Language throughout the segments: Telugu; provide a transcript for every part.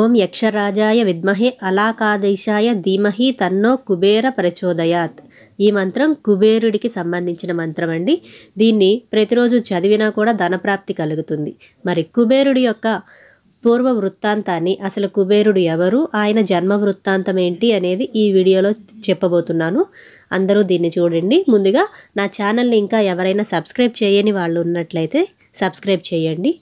ఓం యక్షరాజాయ విద్మహే అలాకాదేశాయ ధీమహి తన్నో కుబేర ప్రచోదయాత్ ఈ మంత్రం కుబేరుడికి సంబంధించిన మంత్రం అండి దీన్ని ప్రతిరోజు చదివినా కూడా ధనప్రాప్తి కలుగుతుంది మరి కుబేరుడి యొక్క పూర్వ వృత్తాంతాన్ని అసలు కుబేరుడు ఎవరు ఆయన జన్మ వృత్తాంతం ఏంటి అనేది ఈ వీడియోలో చెప్పబోతున్నాను అందరూ దీన్ని చూడండి ముందుగా నా ఛానల్ని ఇంకా ఎవరైనా సబ్స్క్రైబ్ చేయని వాళ్ళు ఉన్నట్లయితే సబ్స్క్రైబ్ చేయండి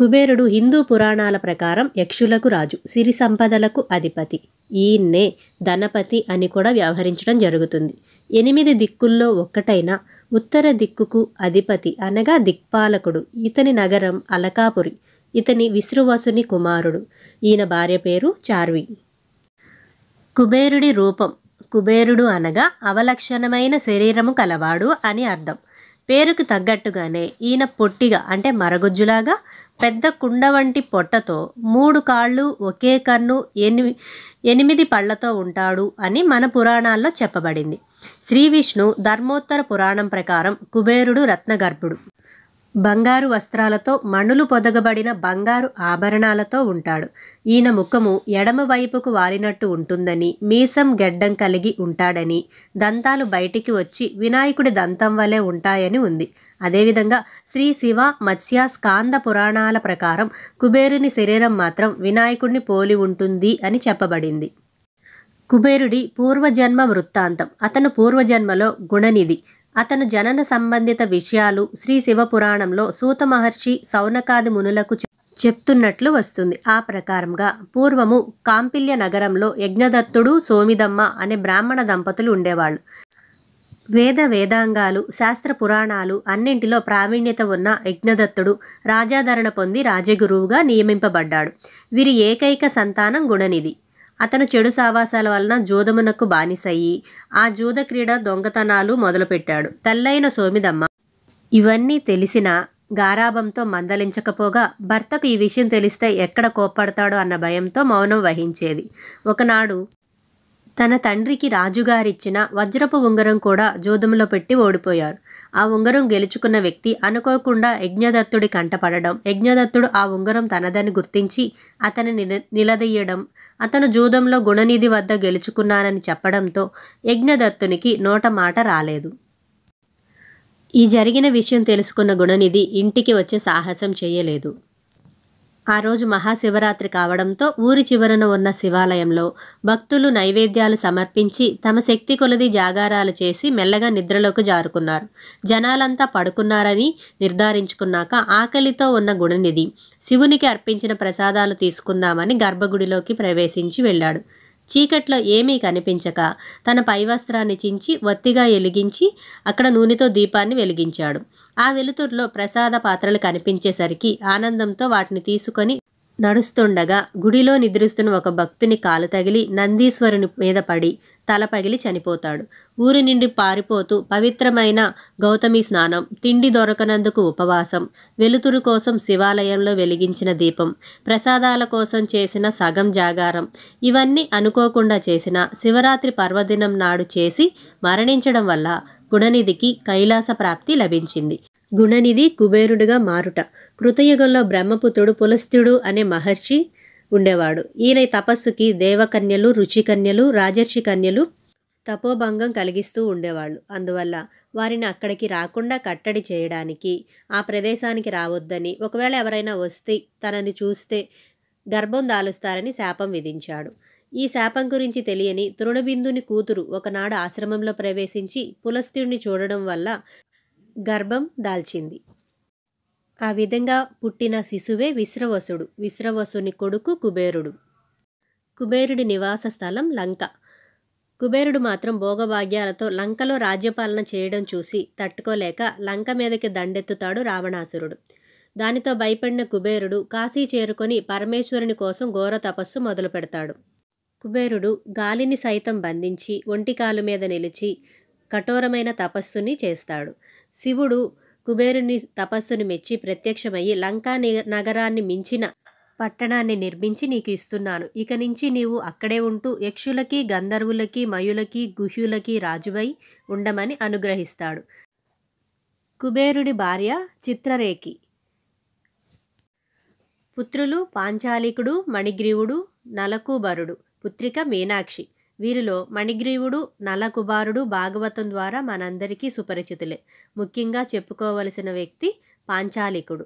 కుబేరుడు హిందూ పురాణాల ప్రకారం యక్షులకు రాజు సిరి సంపదలకు అధిపతి ఈయన్నే ధనపతి అని కూడా వ్యవహరించడం జరుగుతుంది ఎనిమిది దిక్కుల్లో ఒక్కటైన ఉత్తర దిక్కుకు అధిపతి అనగా దిక్పాలకుడు ఇతని నగరం అలకాపురి ఇతని విశ్రువసుని కుమారుడు ఈయన భార్య పేరు చార్వి కుబేరుడి రూపం కుబేరుడు అనగా అవలక్షణమైన శరీరము కలవాడు అని అర్థం పేరుకు తగ్గట్టుగానే ఈయన పొట్టిగా అంటే మరగుజ్జులాగా పెద్ద కుండ వంటి పొట్టతో మూడు కాళ్ళు ఒకే కన్ను ఎనిమి ఎనిమిది పళ్లతో ఉంటాడు అని మన పురాణాల్లో చెప్పబడింది శ్రీ విష్ణు ధర్మోత్తర పురాణం ప్రకారం కుబేరుడు రత్నగర్భుడు బంగారు వస్త్రాలతో మణులు పొదగబడిన బంగారు ఆభరణాలతో ఉంటాడు ఈయన ముఖము ఎడమ వైపుకు వాలినట్టు ఉంటుందని మీసం గెడ్డం కలిగి ఉంటాడని దంతాలు బయటికి వచ్చి వినాయకుడి దంతం వలె ఉంటాయని ఉంది అదేవిధంగా శ్రీ శివ మత్స్య స్కాంద పురాణాల ప్రకారం కుబేరుని శరీరం మాత్రం వినాయకుడిని పోలి ఉంటుంది అని చెప్పబడింది కుబేరుడి పూర్వజన్మ వృత్తాంతం అతను పూర్వజన్మలో గుణనిధి అతను జనన సంబంధిత విషయాలు శ్రీ శివపురాణంలో సూత మహర్షి సౌనకాది మునులకు చెప్తున్నట్లు వస్తుంది ఆ ప్రకారంగా పూర్వము కాంపిల్య నగరంలో యజ్ఞదత్తుడు సోమిదమ్మ అనే బ్రాహ్మణ దంపతులు ఉండేవాళ్ళు వేద వేదాంగాలు శాస్త్ర పురాణాలు అన్నింటిలో ప్రావీణ్యత ఉన్న యజ్ఞదత్తుడు రాజాధరణ పొంది రాజగురువుగా నియమింపబడ్డాడు వీరి ఏకైక సంతానం గుణనిధి అతను చెడు సావాసాల వలన జూదమునకు బానిసయ్యి ఆ జూద క్రీడ దొంగతనాలు మొదలుపెట్టాడు తల్లైన సోమిదమ్మ ఇవన్నీ తెలిసిన గారాభంతో మందలించకపోగా భర్తకు ఈ విషయం తెలిస్తే ఎక్కడ కోప్పడతాడో అన్న భయంతో మౌనం వహించేది ఒకనాడు తన తండ్రికి రాజుగారిచ్చిన వజ్రపు ఉంగరం కూడా జూదంలో పెట్టి ఓడిపోయారు ఆ ఉంగరం గెలుచుకున్న వ్యక్తి అనుకోకుండా యజ్ఞదత్తుడి కంటపడడం యజ్ఞదత్తుడు ఆ ఉంగరం తనదని గుర్తించి అతని నిలదీయడం అతను జూదంలో గుణనిధి వద్ద గెలుచుకున్నానని చెప్పడంతో యజ్ఞదత్తునికి నోట మాట రాలేదు ఈ జరిగిన విషయం తెలుసుకున్న గుణనిధి ఇంటికి వచ్చే సాహసం చేయలేదు ఆ రోజు మహాశివరాత్రి కావడంతో ఊరి చివరన ఉన్న శివాలయంలో భక్తులు నైవేద్యాలు సమర్పించి తమ శక్తి కొలది జాగారాలు చేసి మెల్లగా నిద్రలోకి జారుకున్నారు జనాలంతా పడుకున్నారని నిర్ధారించుకున్నాక ఆకలితో ఉన్న గుణనిధి శివునికి అర్పించిన ప్రసాదాలు తీసుకుందామని గర్భగుడిలోకి ప్రవేశించి వెళ్ళాడు చీకట్లో ఏమీ కనిపించక తన పైవస్త్రాన్ని చించి ఒత్తిగా ఎలిగించి అక్కడ నూనెతో దీపాన్ని వెలిగించాడు ఆ వెలుతురులో ప్రసాద పాత్రలు కనిపించేసరికి ఆనందంతో వాటిని తీసుకొని నడుస్తుండగా గుడిలో నిద్రిస్తున్న ఒక భక్తుని కాలు తగిలి నందీశ్వరుని మీద పడి తల పగిలి చనిపోతాడు ఊరి నుండి పారిపోతూ పవిత్రమైన గౌతమి స్నానం తిండి దొరకనందుకు ఉపవాసం వెలుతురు కోసం శివాలయంలో వెలిగించిన దీపం ప్రసాదాల కోసం చేసిన సగం జాగారం ఇవన్నీ అనుకోకుండా చేసిన శివరాత్రి పర్వదినం నాడు చేసి మరణించడం వల్ల గుణనిధికి కైలాస ప్రాప్తి లభించింది గుణనిధి కుబేరుడుగా మారుట కృతయుగంలో బ్రహ్మపుత్రుడు పులస్థ్యుడు అనే మహర్షి ఉండేవాడు ఈయన తపస్సుకి దేవకన్యలు రుచికన్యలు రాజర్షి కన్యలు తపోభంగం కలిగిస్తూ ఉండేవాళ్ళు అందువల్ల వారిని అక్కడికి రాకుండా కట్టడి చేయడానికి ఆ ప్రదేశానికి రావద్దని ఒకవేళ ఎవరైనా వస్తే తనని చూస్తే గర్భం దాలుస్తారని శాపం విధించాడు ఈ శాపం గురించి తెలియని తృణబిందుని కూతురు ఒకనాడు ఆశ్రమంలో ప్రవేశించి పులస్తుడిని చూడడం వల్ల గర్భం దాల్చింది ఆ విధంగా పుట్టిన శిశువే విశ్రవసుడు విశ్రవసుని కొడుకు కుబేరుడు కుబేరుడి నివాస స్థలం లంక కుబేరుడు మాత్రం భోగభాగ్యాలతో లంకలో రాజ్యపాలన చేయడం చూసి తట్టుకోలేక లంక మీదకి దండెత్తుతాడు రావణాసురుడు దానితో భయపడిన కుబేరుడు కాశీ చేరుకొని పరమేశ్వరుని కోసం ఘోర తపస్సు మొదలు పెడతాడు కుబేరుడు గాలిని సైతం బంధించి ఒంటికాలు మీద నిలిచి కఠోరమైన తపస్సుని చేస్తాడు శివుడు కుబేరుని తపస్సును మెచ్చి ప్రత్యక్షమయ్యి లంకా నగరాన్ని మించిన పట్టణాన్ని నిర్మించి నీకు ఇస్తున్నాను ఇక నుంచి నీవు అక్కడే ఉంటూ యక్షులకి గంధర్వులకి మయులకి గుహ్యులకి రాజువై ఉండమని అనుగ్రహిస్తాడు కుబేరుడి భార్య చిత్రరేఖి పుత్రులు పాంచాలికుడు మణిగ్రీవుడు నలకూబరుడు పుత్రిక మీనాక్షి వీరిలో మణిగ్రీవుడు నలకుబారుడు భాగవతం ద్వారా మనందరికీ సుపరిచితులే ముఖ్యంగా చెప్పుకోవలసిన వ్యక్తి పాంచాలికుడు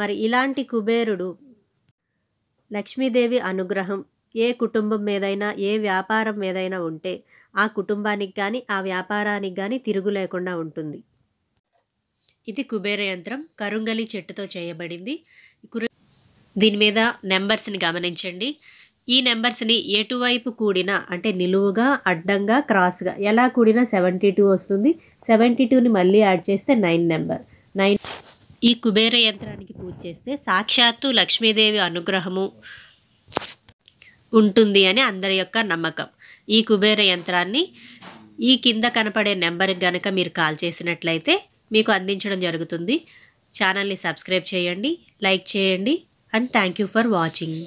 మరి ఇలాంటి కుబేరుడు లక్ష్మీదేవి అనుగ్రహం ఏ కుటుంబం మీదైనా ఏ వ్యాపారం మీదైనా ఉంటే ఆ కుటుంబానికి కానీ ఆ వ్యాపారానికి కానీ తిరుగు లేకుండా ఉంటుంది ఇది కుబేర యంత్రం కరుంగలి చెట్టుతో చేయబడింది దీని మీద నెంబర్స్ని గమనించండి ఈ నెంబర్స్ని ఎటువైపు కూడినా అంటే నిలువుగా అడ్డంగా క్రాస్గా ఎలా కూడినా సెవెంటీ టూ వస్తుంది సెవెంటీ టూని మళ్ళీ యాడ్ చేస్తే నైన్ నెంబర్ నైన్ ఈ కుబేర యంత్రానికి పూజ చేస్తే సాక్షాత్తు లక్ష్మీదేవి అనుగ్రహము ఉంటుంది అని అందరి యొక్క నమ్మకం ఈ కుబేర యంత్రాన్ని ఈ కింద కనపడే నెంబర్ గనక మీరు కాల్ చేసినట్లయితే మీకు అందించడం జరుగుతుంది ఛానల్ని సబ్స్క్రైబ్ చేయండి లైక్ చేయండి and thank you for watching